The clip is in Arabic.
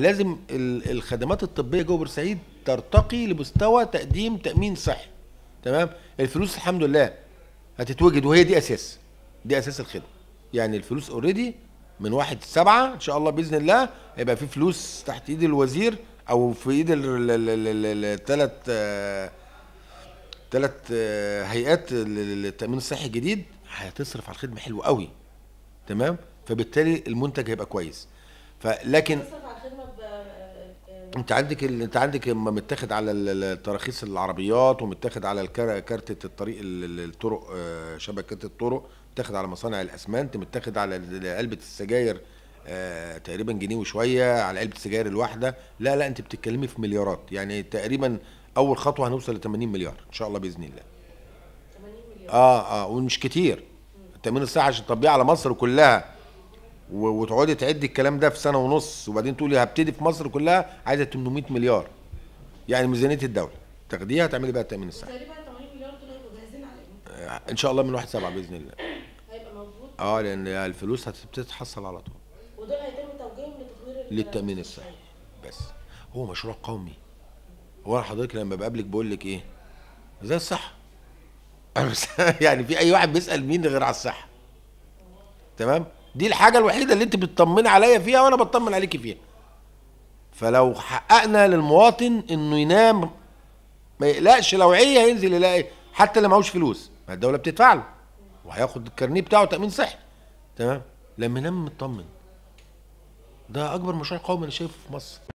لازم الخدمات الطبيه جوه بورسعيد ترتقي لمستوى تقديم تامين صحي تمام الفلوس الحمد لله هتتوجد وهي دي اساس دي اساس الخدمه يعني الفلوس اوريدي من واحد سبعة ان شاء الله باذن الله هيبقى في فلوس تحت ايد الوزير او في ايد الثلاث ثلاث هيئات التامين الصحي الجديد هتصرف على الخدمه حلو قوي تمام فبالتالي المنتج هيبقى كويس فلكن انت عندك ال... انت عندك متاخد على التراخيص العربيات ومتاخد على الكر... كارتة الطريق الطرق آه، شبكة الطرق متاخد على مصانع الاسمنت متاخد على علبة السجاير آه، تقريبا جنيه وشويه على علبه السجاير الواحده لا لا انت بتتكلمي في مليارات يعني تقريبا اول خطوه هنوصل ل 80 مليار ان شاء الله باذن الله 80 مليار اه اه ومش كتير التامين الصحي عشان تطبيقه على مصر كلها وتقعدي تعدي الكلام ده في سنه ونص وبعدين تقولي هبتدي في مصر كلها عايزه 800 مليار يعني ميزانيه الدوله تاخديها تعملي بقى التامين الصحي تقريبا 80 مليار دولار مجهزين على إيه؟ آه، ان شاء الله من 1 7 باذن الله هيبقى موجود اه لان الفلوس هتبتدي تحصل على طول ودول هيتم توجيههم لتطوير للتامين الصحي بس هو مشروع قومي هو انا حضرتك لما بقابلك بقول لك ايه زي الصحه يعني في اي واحد بيسال مين غير على الصحه تمام دي الحاجه الوحيده اللي انت بتطمني عليا فيها وانا بطمن عليكي فيها فلو حققنا للمواطن انه ينام ما يقلقش لو عيه هينزل يلاقي حتى اللي معهوش فلوس ما الدوله بتدفع له وهياخد الكارنيه بتاعه تامين صحي تمام لما ينام مطمن ده اكبر مشروع قومي انا شايفه في مصر